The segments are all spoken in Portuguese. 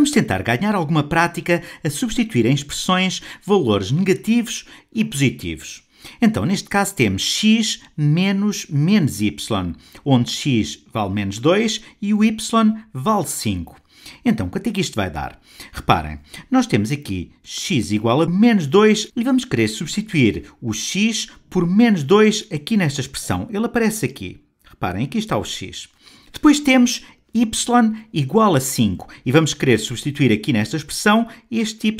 vamos tentar ganhar alguma prática a substituir em expressões valores negativos e positivos. Então, neste caso, temos x menos menos y, onde x vale menos 2 e o y vale 5. Então, quanto é que isto vai dar? Reparem, nós temos aqui x igual a menos 2 e vamos querer substituir o x por menos 2 aqui nesta expressão. Ele aparece aqui. Reparem, aqui está o x. Depois temos y igual a 5. E vamos querer substituir aqui nesta expressão este y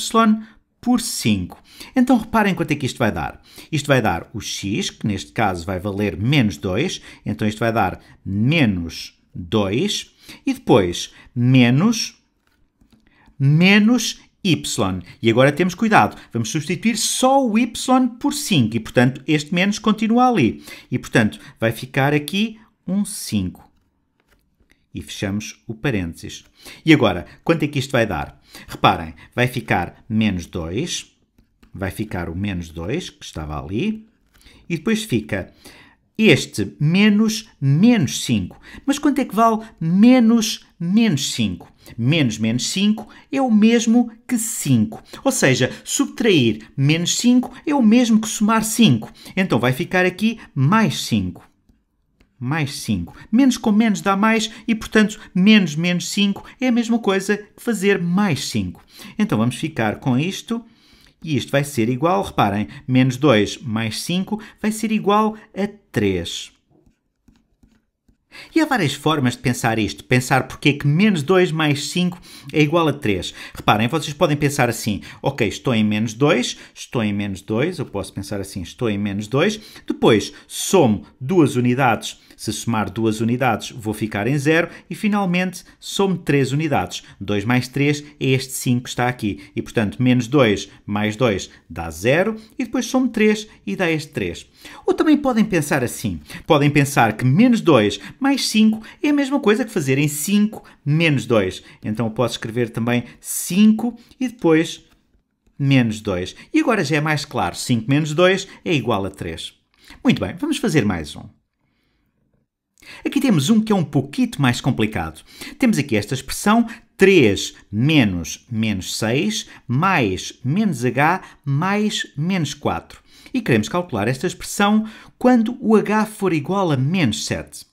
por 5. Então reparem quanto é que isto vai dar. Isto vai dar o x, que neste caso vai valer menos 2, então isto vai dar menos 2, e depois menos menos y. E agora temos cuidado, vamos substituir só o y por 5, e portanto este menos continua ali. E portanto vai ficar aqui um 5. E fechamos o parênteses. E agora, quanto é que isto vai dar? Reparem, vai ficar menos 2, vai ficar o menos 2, que estava ali, e depois fica este menos menos 5. Mas quanto é que vale menos menos 5? Menos menos 5 é o mesmo que 5. Ou seja, subtrair menos 5 é o mesmo que somar 5. Então vai ficar aqui mais 5 mais 5. Menos com menos dá mais e, portanto, menos menos 5 é a mesma coisa que fazer mais 5. Então vamos ficar com isto. E isto vai ser igual, reparem, menos 2 mais 5 vai ser igual a 3. E há várias formas de pensar isto. Pensar porque é que menos 2 mais 5 é igual a 3. Reparem, vocês podem pensar assim: ok, estou em menos 2, estou em menos 2, eu posso pensar assim: estou em menos 2. Depois, somo duas unidades. Se somar duas unidades, vou ficar em 0. E finalmente, somo 3 unidades. 2 mais 3 é este 5 que está aqui. E portanto, menos 2 mais 2 dá 0. E depois somo 3 e dá este 3. Ou também podem pensar assim: podem pensar que menos 2 mais 5 é a mesma coisa que fazerem 5 menos 2. Então eu posso escrever também 5 e depois menos 2. E agora já é mais claro, 5 menos 2 é igual a 3. Muito bem, vamos fazer mais um. Aqui temos um que é um pouquinho mais complicado. Temos aqui esta expressão 3 menos menos 6 mais menos h mais menos 4. E queremos calcular esta expressão quando o h for igual a menos 7.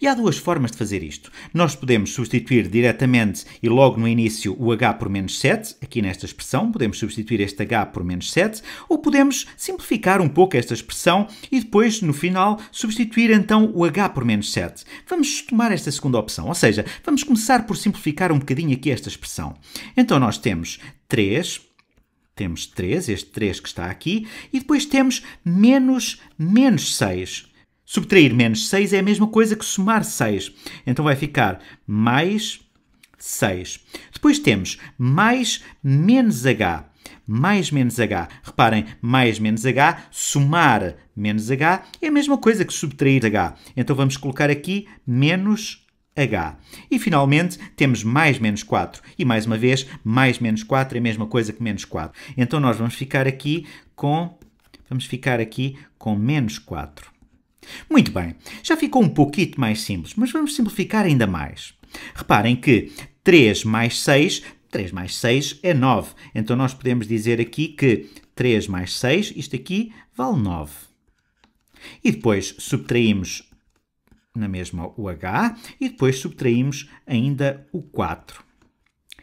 E há duas formas de fazer isto. Nós podemos substituir diretamente e logo no início o h por menos 7, aqui nesta expressão, podemos substituir este h por menos 7, ou podemos simplificar um pouco esta expressão e depois, no final, substituir então o h por menos 7. Vamos tomar esta segunda opção, ou seja, vamos começar por simplificar um bocadinho aqui esta expressão. Então nós temos 3 temos 3, este 3 que está aqui, e depois temos menos menos 6. Subtrair menos 6 é a mesma coisa que somar 6. Então vai ficar mais 6. Depois temos mais menos h. Mais menos h. Reparem, mais menos h, somar menos h é a mesma coisa que subtrair h. Então vamos colocar aqui menos h. E finalmente temos mais menos 4. E mais uma vez, mais menos 4 é a mesma coisa que menos 4. Então nós vamos ficar aqui com. Vamos ficar aqui com menos 4. Muito bem, já ficou um pouquinho mais simples, mas vamos simplificar ainda mais. Reparem que 3 mais 6, 3 mais 6 é 9. Então nós podemos dizer aqui que 3 mais 6, isto aqui, vale 9. E depois subtraímos na mesma o h e depois subtraímos ainda o 4.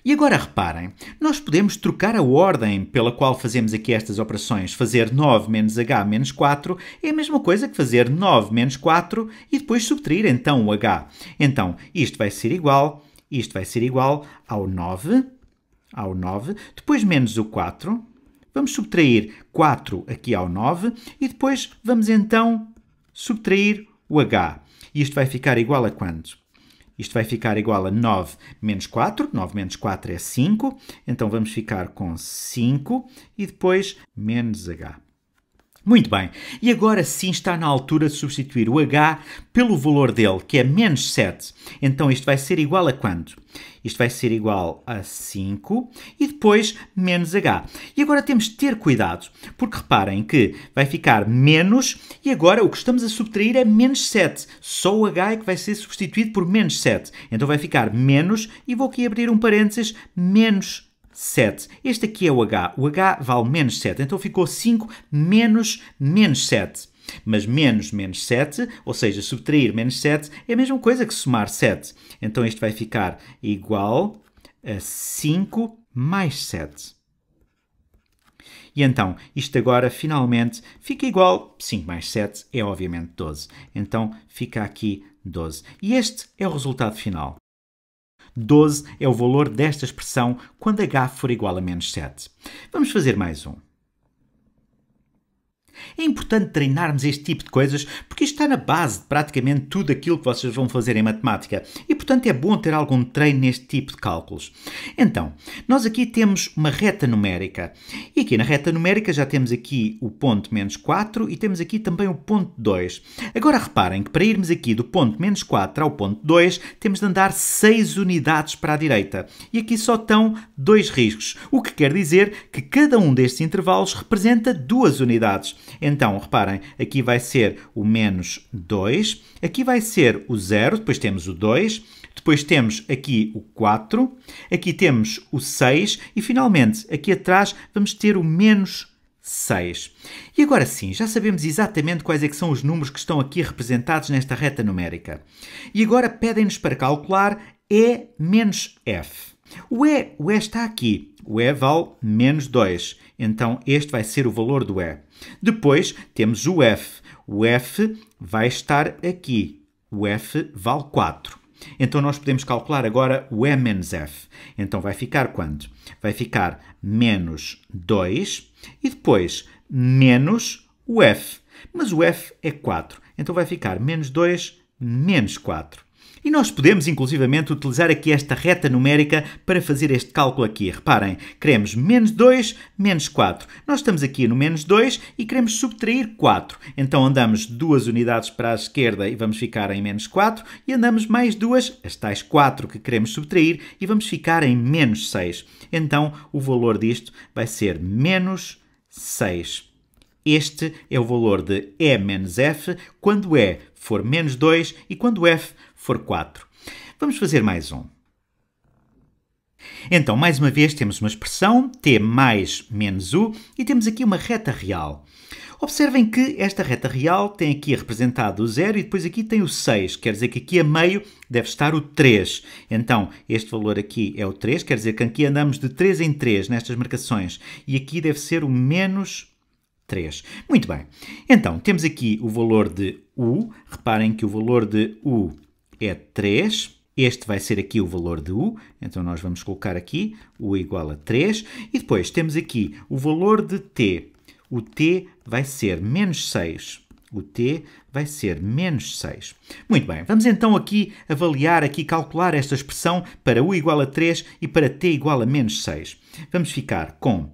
E agora reparem, nós podemos trocar a ordem pela qual fazemos aqui estas operações. Fazer 9 menos h menos 4 é a mesma coisa que fazer 9 menos 4 e depois subtrair então o h. Então, isto vai ser igual, isto vai ser igual ao 9, ao 9, depois menos o 4, vamos subtrair 4 aqui ao 9 e depois vamos então subtrair o h. Isto vai ficar igual a quanto? Isto vai ficar igual a 9 menos 4. 9 menos 4 é 5. Então vamos ficar com 5 e depois menos h. Muito bem, e agora sim está na altura de substituir o H pelo valor dele, que é menos 7. Então isto vai ser igual a quanto? Isto vai ser igual a 5 e depois menos H. E agora temos de ter cuidado, porque reparem que vai ficar menos e agora o que estamos a subtrair é menos 7. Só o H é que vai ser substituído por menos 7. Então vai ficar menos, e vou aqui abrir um parênteses, menos 7. Este aqui é o H. O H vale menos 7. Então ficou 5 menos menos 7. Mas menos menos 7, ou seja, subtrair menos 7, é a mesma coisa que somar 7. Então isto vai ficar igual a 5 mais 7. E então, isto agora finalmente fica igual. 5 mais 7 é obviamente 12. Então fica aqui 12. E este é o resultado final. 12 é o valor desta expressão quando h for igual a menos 7. Vamos fazer mais um. É importante treinarmos este tipo de coisas porque isto está na base de praticamente tudo aquilo que vocês vão fazer em matemática e, portanto, é bom ter algum treino neste tipo de cálculos. Então, nós aqui temos uma reta numérica e aqui na reta numérica já temos aqui o ponto menos 4 e temos aqui também o ponto 2. Agora reparem que para irmos aqui do ponto menos 4 ao ponto 2 temos de andar 6 unidades para a direita e aqui só estão dois riscos, o que quer dizer que cada um destes intervalos representa duas unidades. Então, reparem, aqui vai ser o menos 2, aqui vai ser o 0, depois temos o 2, depois temos aqui o 4, aqui temos o 6 e finalmente aqui atrás vamos ter o menos 6. E agora sim, já sabemos exatamente quais é são os números que estão aqui representados nesta reta numérica. E agora pedem-nos para calcular E menos F. O E, o E está aqui. O E vale menos 2. Então, este vai ser o valor do E. Depois, temos o F. O F vai estar aqui. O F vale 4. Então, nós podemos calcular agora o E menos F. Então, vai ficar quanto? Vai ficar menos 2 e depois menos o F. Mas o F é 4. Então, vai ficar menos 2 menos 4. E nós podemos, inclusivamente, utilizar aqui esta reta numérica para fazer este cálculo aqui. Reparem, queremos menos 2, menos 4. Nós estamos aqui no menos 2 e queremos subtrair 4. Então andamos duas unidades para a esquerda e vamos ficar em menos 4. E andamos mais duas, as tais 4 que queremos subtrair, e vamos ficar em menos 6. Então o valor disto vai ser menos 6. Este é o valor de E menos F quando E for menos 2 e quando F for 4. Vamos fazer mais um. Então, mais uma vez, temos uma expressão, t mais menos u, e temos aqui uma reta real. Observem que esta reta real tem aqui representado o 0 e depois aqui tem o 6, quer dizer que aqui a meio deve estar o 3. Então, este valor aqui é o 3, quer dizer que aqui andamos de 3 em 3 nestas marcações, e aqui deve ser o menos 1. 3. Muito bem. Então, temos aqui o valor de U. Reparem que o valor de U é 3. Este vai ser aqui o valor de U. Então, nós vamos colocar aqui U igual a 3. E depois temos aqui o valor de T. O T vai ser menos 6. O T vai ser menos 6. Muito bem, vamos então aqui avaliar, aqui calcular esta expressão para U igual a 3 e para T igual a menos 6. Vamos ficar com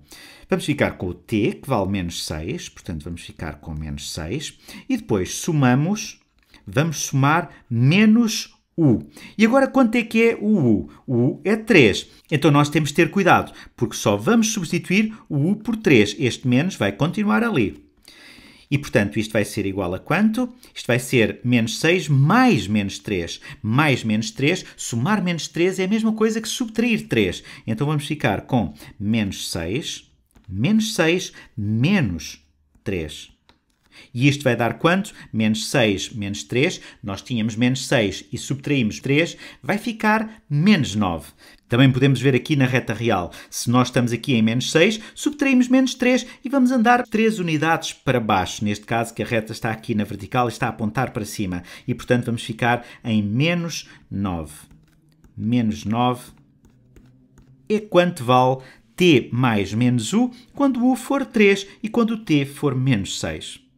Vamos ficar com o t, que vale menos 6, portanto vamos ficar com menos 6. E depois somamos, vamos somar menos U. E agora quanto é que é o U? O U é 3. Então nós temos de ter cuidado, porque só vamos substituir o U por 3. Este menos vai continuar ali. E, portanto, isto vai ser igual a quanto? Isto vai ser menos 6 mais menos 3. Mais menos 3, somar menos 3 é a mesma coisa que subtrair 3. Então vamos ficar com menos 6 menos 6, menos 3. E isto vai dar quanto? Menos 6 menos 3. Nós tínhamos menos 6 e subtraímos 3, vai ficar menos 9. Também podemos ver aqui na reta real. Se nós estamos aqui em menos 6, subtraímos menos 3 e vamos andar 3 unidades para baixo. Neste caso que a reta está aqui na vertical e está a apontar para cima. E portanto vamos ficar em menos 9. Menos 9 é quanto vale t mais menos u quando u for 3 e quando t for menos 6.